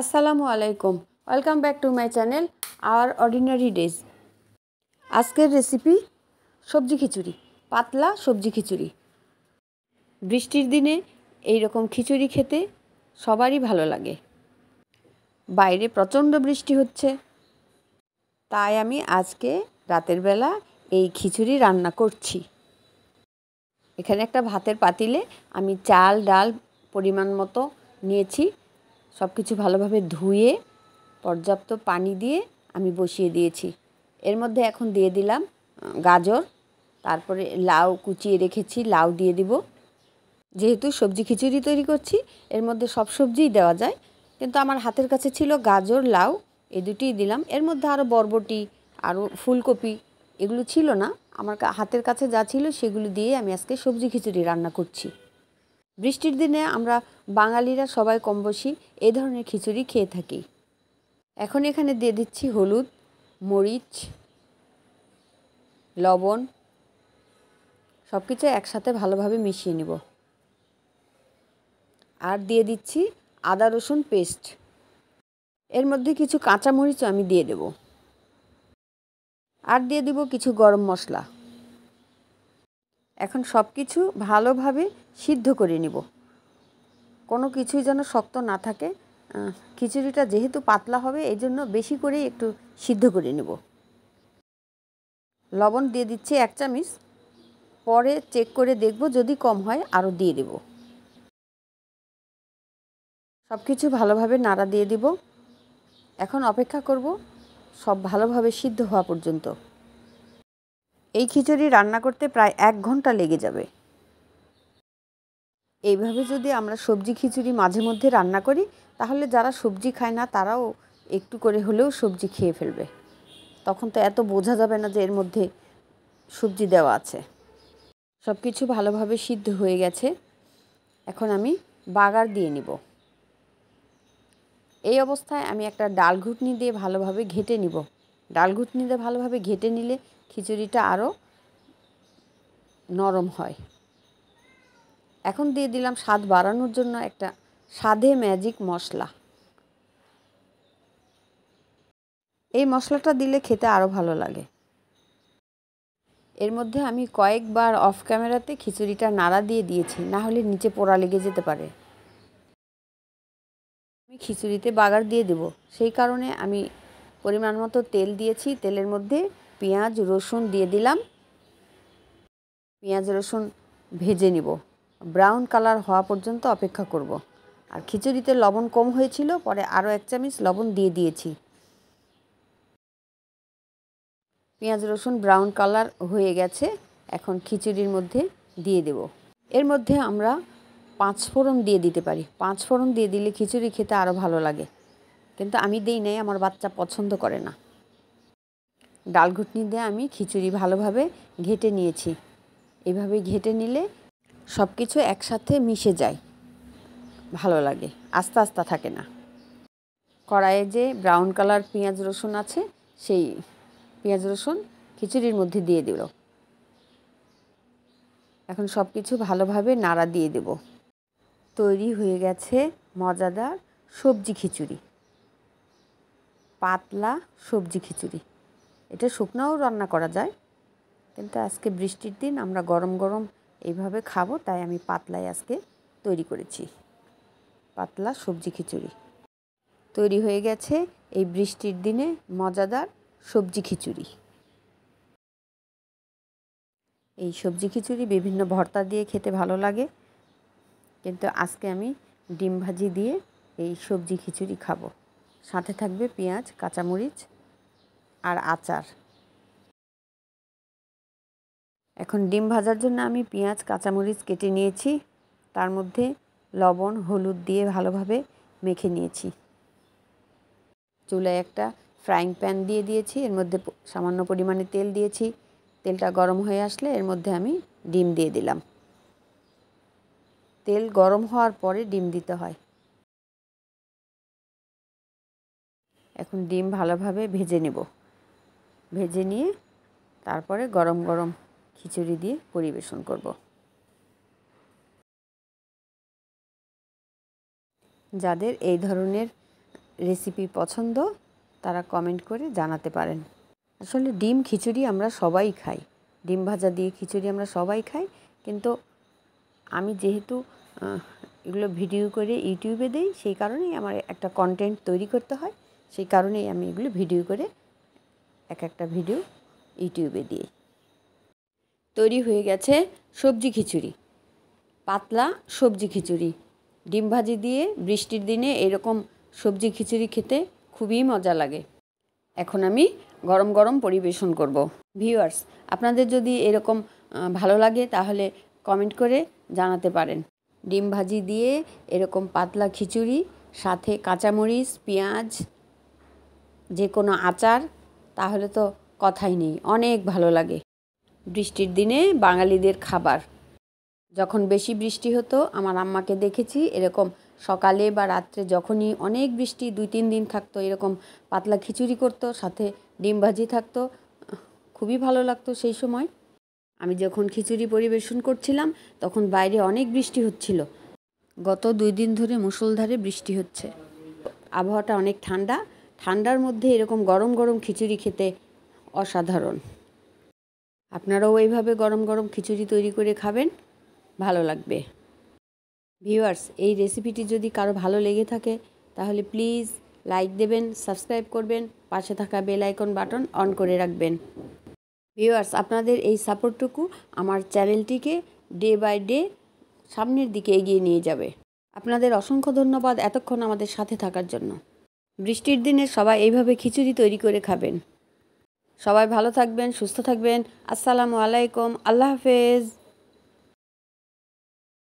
আসসালামু আলাইকুম welcome back to my channel our ordinary days আজকের রেসিপি সবজি খিচুড়ি পাতলা সবজি খিচুড়ি বৃষ্টির দিনে এই রকম খিচুড়ি খেতে সবারই ভালো লাগে বাইরে প্রচণ্ড বৃষ্টি হচ্ছে তাই আমি আজকে রাতের বেলা এই খিচুড়ি রান্না করছি এখানে একটা ভাতের পাতিলে আমি চাল ডাল পরিমাণ মতো নিয়েছি সব কিছু ভালোভাবে ধুয়ে পর্যাপ্ত পানি দিয়ে আমি বসিয়ে দিয়েছি এর মধ্যে এখন দিয়ে দিলাম গাজর তারপরে লাউ কুচিয়ে রেখেছি লাউ দিয়ে দিব যেহেতু সবজি খিচুড়ি তৈরি করছি এর মধ্যে সব সবজিই দেওয়া যায় কিন্তু আমার হাতের কাছে ছিল গাজর লাউ এ দুটিই দিলাম এর মধ্যে আরও বরবটি আরও ফুলকপি এগুলো ছিল না আমার হাতের কাছে যা ছিল সেগুলো দিয়ে আমি আজকে সবজি খিচুড়ি রান্না করছি বৃষ্টির দিনে আমরা বাঙালিরা সবাই কম বেশি এ ধরনের খিচুড়ি খেয়ে থাকি এখন এখানে দিয়ে দিচ্ছি হলুদ মরিচ লবণ সব কিছু একসাথে ভালোভাবে মিশিয়ে নেব আর দিয়ে দিচ্ছি আদা রসুন পেস্ট এর মধ্যে কিছু কাঁচামরিচও আমি দিয়ে দেব আর দিয়ে দেব কিছু গরম মশলা এখন সব কিছু ভালোভাবে সিদ্ধ করে নেব কোনো কিছুই যেন শক্ত না থাকে খিচুড়িটা যেহেতু পাতলা হবে এই জন্য বেশি করে একটু সিদ্ধ করে নেব লবণ দিয়ে দিচ্ছি এক চামিচ পরে চেক করে দেখব যদি কম হয় আরও দিয়ে দেব সব কিছু ভালোভাবে নাড়া দিয়ে দিব এখন অপেক্ষা করব সব ভালোভাবে সিদ্ধ হওয়া পর্যন্ত এই খিচুড়ি রান্না করতে প্রায় এক ঘন্টা লেগে যাবে এইভাবে যদি আমরা সবজি খিচুড়ি মাঝে মধ্যে রান্না করি তাহলে যারা সবজি খায় না তারাও একটু করে হলেও সবজি খেয়ে ফেলবে তখন তো এত বোঝা যাবে না যে এর মধ্যে সবজি দেওয়া আছে সব কিছু ভালোভাবে সিদ্ধ হয়ে গেছে এখন আমি বাগার দিয়ে নিব এই অবস্থায় আমি একটা ডাল ঘুটনি দিয়ে ভালোভাবে ঘেটে নিব ডাল ঘুটনি দিয়ে ভালোভাবে ঘেটে নিলে খিচুড়িটা আরও নরম হয় এখন দিয়ে দিলাম স্বাদ বাড়ানোর জন্য একটা স্বাদে ম্যাজিক মশলা এই মশলাটা দিলে খেতে আরও ভালো লাগে এর মধ্যে আমি কয়েকবার অফ ক্যামেরাতে খিচুড়িটা নাড়া দিয়ে দিয়েছি না হলে নিচে পোড়া লেগে যেতে পারে আমি খিচুড়িতে বাগার দিয়ে দেব সেই কারণে আমি পরিমাণ মতো তেল দিয়েছি তেলের মধ্যে পেঁয়াজ রসুন দিয়ে দিলাম পেঁয়াজ রসুন ভেজে নিব ব্রাউন কালার হওয়া পর্যন্ত অপেক্ষা করব। আর খিচুড়িতে লবণ কম হয়েছিল পরে আরও এক চামিচ লবণ দিয়ে দিয়েছি পেঁয়াজ রসুন ব্রাউন কালার হয়ে গেছে এখন খিচুড়ির মধ্যে দিয়ে দেব এর মধ্যে আমরা পাঁচ ফোড়ন দিয়ে দিতে পারি পাঁচ ফোড়ন দিয়ে দিলে খিচুড়ি খেতে আরও ভালো লাগে কিন্তু আমি দেই নাই আমার বাচ্চা পছন্দ করে না ডাল ঘুটনি দিয়ে আমি খিচুড়ি ভালোভাবে ঘেটে নিয়েছি এভাবে ঘেটে নিলে সব কিছু একসাথে মিশে যায় ভালো লাগে আস্তে আস্তে থাকে না কড়াইয়ে যে ব্রাউন কালার পেঁয়াজ রসুন আছে সেই পেঁয়াজ রসুন খিচুড়ির মধ্যে দিয়ে দিল এখন সব কিছু ভালোভাবে নাড়া দিয়ে দেব তৈরি হয়ে গেছে মজাদার সবজি খিচুড়ি পাতলা সবজি খিচুড়ি এটা শুকনাও রান্না করা যায় কিন্তু আজকে বৃষ্টির দিন আমরা গরম গরম এইভাবে খাবো তাই আমি পাতলাই আজকে তৈরি করেছি পাতলা সবজি খিচুড়ি তৈরি হয়ে গেছে এই বৃষ্টির দিনে মজাদার সবজি খিচুড়ি এই সবজি খিচুড়ি বিভিন্ন ভর্তা দিয়ে খেতে ভালো লাগে কিন্তু আজকে আমি ডিম ভাজি দিয়ে এই সবজি খিচুড়ি খাবো সাথে থাকবে পেঁয়াজ কাঁচামরিচ আর আচার এখন ডিম ভাজার জন্য আমি পেঁয়াজ কাঁচামরিচ কেটে নিয়েছি তার মধ্যে লবণ হলুদ দিয়ে ভালোভাবে মেখে নিয়েছি চুলায় একটা ফ্রাইং প্যান দিয়ে দিয়েছি এর মধ্যে সামান্য পরিমাণে তেল দিয়েছি তেলটা গরম হয়ে আসলে এর মধ্যে আমি ডিম দিয়ে দিলাম তেল গরম হওয়ার পরে ডিম দিতে হয় এখন ডিম ভালোভাবে ভেজে নেব ভেজে নিয়ে তারপরে গরম গরম খিচুড়ি দিয়ে পরিবেশন করব যাদের এই ধরনের রেসিপি পছন্দ তারা কমেন্ট করে জানাতে পারেন আসলে ডিম খিচুড়ি আমরা সবাই খাই ডিম ভাজা দিয়ে খিচুড়ি আমরা সবাই খাই কিন্তু আমি যেহেতু এগুলো ভিডিও করে ইউটিউবে দেই সেই কারণেই আমার একটা কন্টেন্ট তৈরি করতে হয় সেই কারণেই আমি এগুলো ভিডিও করে এক একটা ভিডিও ইউটিউবে দিই তৈরি হয়ে গেছে সবজি খিচুড়ি পাতলা সবজি খিচুড়ি ডিম ভাজি দিয়ে বৃষ্টির দিনে এরকম সবজি খিচুড়ি খেতে খুবই মজা লাগে এখন আমি গরম গরম পরিবেশন করব। ভিউয়ার্স আপনাদের যদি এরকম ভালো লাগে তাহলে কমেন্ট করে জানাতে পারেন ডিম ভাজি দিয়ে এরকম পাতলা খিচুড়ি সাথে কাঁচামরিচ পেঁয়াজ যে কোনো আচার তাহলে তো কথাই নেই অনেক ভালো লাগে বৃষ্টির দিনে বাঙালিদের খাবার যখন বেশি বৃষ্টি হতো আমার আম্মাকে দেখেছি এরকম সকালে বা রাত্রে যখনই অনেক বৃষ্টি দুই তিন দিন থাকতো এরকম পাতলা খিচুড়ি করতো সাথে ডিম ভাজি থাকতো খুবই ভালো লাগতো সেই সময় আমি যখন খিচুড়ি পরিবেশন করছিলাম তখন বাইরে অনেক বৃষ্টি হচ্ছিল গত দুই দিন ধরে মুসলধারে বৃষ্টি হচ্ছে আবহাওয়াটা অনেক ঠান্ডা ঠান্ডার মধ্যে এরকম গরম গরম খিচুড়ি খেতে অসাধারণ আপনারাও এইভাবে গরম গরম খিচুড়ি তৈরি করে খাবেন ভালো লাগবে ভিউয়ার্স এই রেসিপিটি যদি কারো ভালো লেগে থাকে তাহলে প্লিজ লাইক দেবেন সাবস্ক্রাইব করবেন পাশে থাকা বেল আইকন বাটন অন করে রাখবেন ভিউয়ার্স আপনাদের এই সাপোর্টটুকু আমার চ্যানেলটিকে ডে বাই ডে সামনের দিকে এগিয়ে নিয়ে যাবে আপনাদের অসংখ্য ধন্যবাদ এতক্ষণ আমাদের সাথে থাকার জন্য বৃষ্টির দিনে সবাই এইভাবে খিচুড়ি তৈরি করে খাবেন সবাই ভালো থাকবেন সুস্থ থাকবেন আসসালামু আলাইকুম আল্লাহ হাফেজ